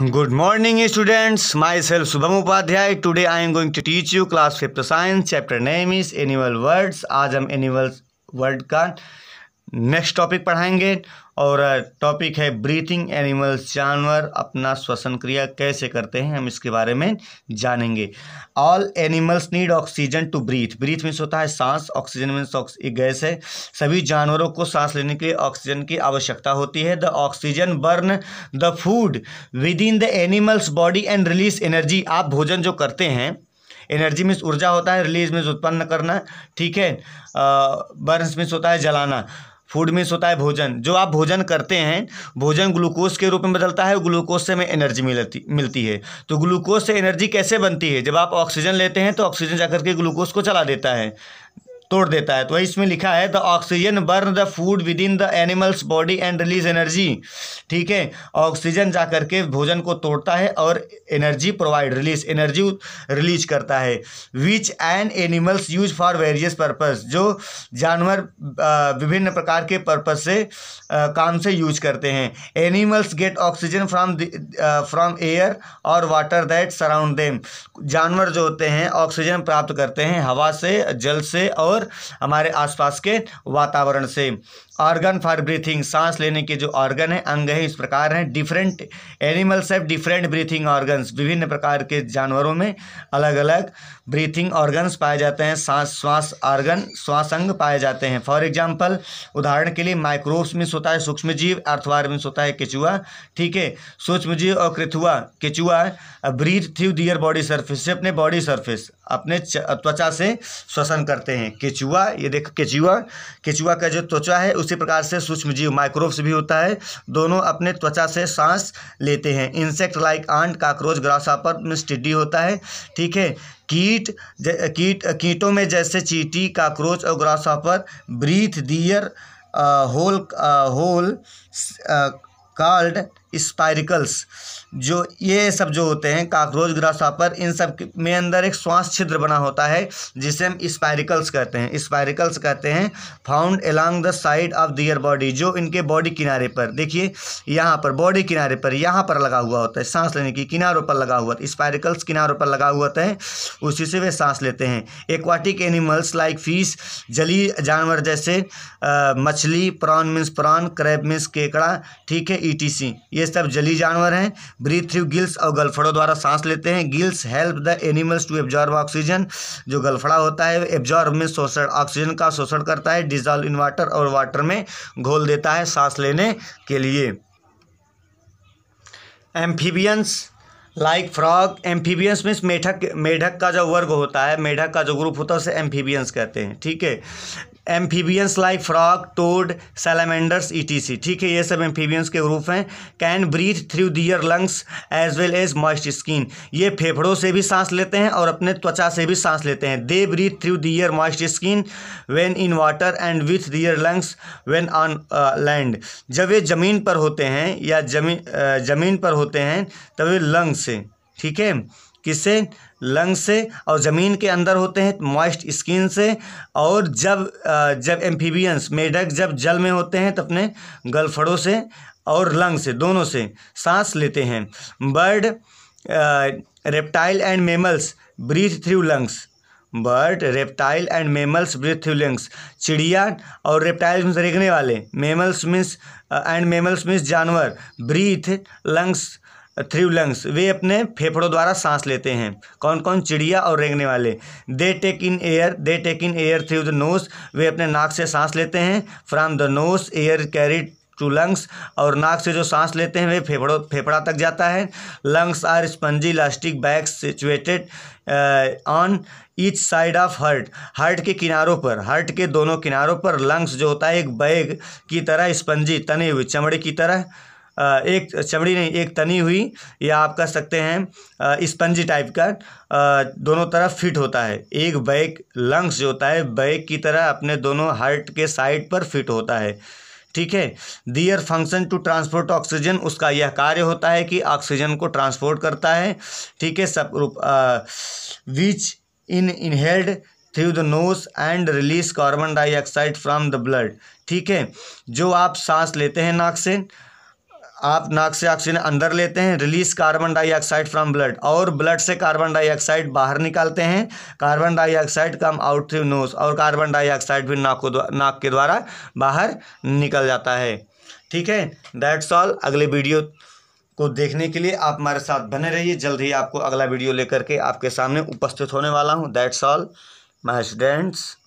Good morning students, myself Subham Upadhyay. Today I am going to teach you class 5th science, chapter name is animal words. आज हम animal word का next topic पढ़ाएंगे और topic है breathing animals जानवर अपना श्वसन क्रिया कैसे करते हैं हम इसके बारे में जानेंगे all animals need oxygen to breathe breathe means होता है सांस ऑक्सीजन मीन्स गैस है सभी जानवरों को सांस लेने के लिए ऑक्सीजन की आवश्यकता होती है the oxygen burn the food within the animals body and release energy आप भोजन जो करते हैं एनर्जी मीन्स ऊर्जा होता है रिलीज मीन्स उत्पन्न करना ठीक है बर्न मीन्स होता है जलाना फूड मीन्स होता है भोजन जो आप भोजन करते हैं भोजन ग्लूकोज के रूप में बदलता है ग्लूकोज से हमें एनर्जी मिलती मिलती है तो ग्लूकोज से एनर्जी कैसे बनती है जब आप ऑक्सीजन लेते हैं तो ऑक्सीजन जाकर के ग्लूकोज को चला देता है तोड़ देता है तो इसमें लिखा है the oxygen burn the food within the animals body and release energy ठीक है ऑक्सीजन जा करके भोजन को तोड़ता है और energy provide release energy release करता है which an animals use for various purpose जो जानवर विभिन्न प्रकार के पर्पज से काम से यूज करते हैं animals get oxygen from from air और वाटर दैट सराउंड देम जानवर जो होते हैं ऑक्सीजन प्राप्त करते हैं हवा से जल से और और हमारे आसपास के वातावरण से ऑर्गन फॉर ब्रीथिंग सांस लेने के जो ऑर्गन है अंग है इस प्रकार हैं different animals have different breathing organs विभिन्न प्रकार के जानवरों में अलग अलग ब्रीथिंग ऑर्गन्स पाए जाते हैं सांस श्वास ऑर्गन श्वास अंग पाए जाते हैं फॉर एग्जाम्पल उदाहरण के लिए माइक्रोब्स मीन्स होता है सूक्ष्म जीव अर्थवार मीन्स होता है केचुआ ठीक है सूक्ष्म जीव और कृथुआ केचुआ breathe through their body surface से अपने बॉडी सर्फिस अपने त्वचा से श्वसन करते हैं केचुआ ये देख केचुआ केचुआ का जो त्वचा है उसी प्रकार से सूक्ष्म जीव माइक्रोब्स भी होता है दोनों अपने त्वचा से सांस लेते हैं insect like ant cockroach grasshopper में स्टिडी होता है ठीक है कीट कीट कीटों में जैसे चीटी काकरोच और grasshopper breathe their hole ah, hole ah, called spiracles जो ये सब जो होते हैं काकरोच पर इन सब में अंदर एक श्वास छिद्र बना होता है जिसे हम स्पाइरिकल्स कहते हैं स्पाइरिकल्स कहते हैं found along the side of their body जो इनके बॉडी किनारे पर देखिए यहाँ पर बॉडी किनारे पर यहाँ पर लगा हुआ होता है सांस लेने की किनारों पर लगा हुआ स्पाइरिकल्स किनारों पर लगा हुआ होता है उसी से वे सांस लेते हैं एक्वाटिक एनिमल्स लाइक फिश जली जानवर जैसे मछली prawn means prawn crab means केकड़ा ठीक है ईटीसी e ये सब जली जानवर हैं ब्रीथ थ्रू गिल्स और गलफड़ों द्वारा सांस लेते हैं gills help the animals to absorb oxygen जो गलफड़ा होता है एब्जॉर्व में शोषण ऑक्सीजन का शोषण करता है डिजॉल्व इन वाटर और वाटर में घोल देता है सांस लेने के लिए amphibians like frog amphibians means मेढक मेढक का जो वर्ग होता है मेढक का जो ग्रुप होता है उसे एम्फीबियंस कहते हैं ठीक है amphibians like frog toad etc ठीक है ये सब एम्फीबियंस के ग्रुप हैं can breathe through their lungs as well as moist skin ये फेफड़ों से भी सांस लेते हैं और अपने त्वचा से भी सांस लेते हैं they breathe through their moist skin when in water and with their lungs when on land जब ये ज़मीन पर होते हैं या जमीन uh, जमीन पर होते हैं तब ये लंग्स से ठीक है किससे लंग से और ज़मीन के अंदर होते हैं मॉइस्ट स्किन से और जब जब एम्फीबियंस मेढक जब जल में होते हैं तो अपने गलफड़ों से और लंग से दोनों से सांस लेते हैं bird reptile and mammals breathe through lungs bird reptile and mammals breathe through lungs चिड़िया और रेप्टाइल रेगने वाले mammals means and mammals means जानवर ब्रीथ लंग्स थ्रू लंग्स वे अपने फेफड़ों द्वारा सांस लेते हैं कौन कौन चिड़िया और रेंगने वाले they take in air they take in air through the nose वे अपने नाक से सांस लेते हैं from the nose air carry to lungs और नाक से जो सांस लेते हैं वे फेफड़ों फेफड़ा तक जाता है lungs are spongy elastic bag situated on each side of heart heart के किनारों पर हर्ट के दोनों किनारों पर लंग्स जो होता है एक बैग की तरह स्पंजी तने हुए चमड़े की तरह एक चमड़ी नहीं एक तनी हुई या आप कह सकते हैं स्पंजी टाइप का दोनों तरफ फिट होता है एक बैग लंग्स जो होता है बैग की तरह अपने दोनों हार्ट के साइड पर फिट होता है ठीक है their function to transport oxygen उसका यह कार्य होता है कि ऑक्सीजन को ट्रांसपोर्ट करता है ठीक है सब which in inhaled through the nose and release carbon dioxide from the blood ठीक है जो आप सांस लेते हैं नाक से आप नाक से ऑक्सीजन अंदर लेते हैं release carbon dioxide from blood और ब्लड से कार्बन डाइऑक्साइड बाहर निकालते हैं carbon dioxide come out through nose और कार्बन डाइऑक्साइड भी नाक नाक के द्वारा बाहर निकल जाता है ठीक है दैट्स ऑल अगले वीडियो को देखने के लिए आप हमारे साथ बने रहिए जल्द ही आपको अगला वीडियो लेकर के आपके सामने उपस्थित होने वाला हूँ दैट्स ऑल माई स्टूडेंट्स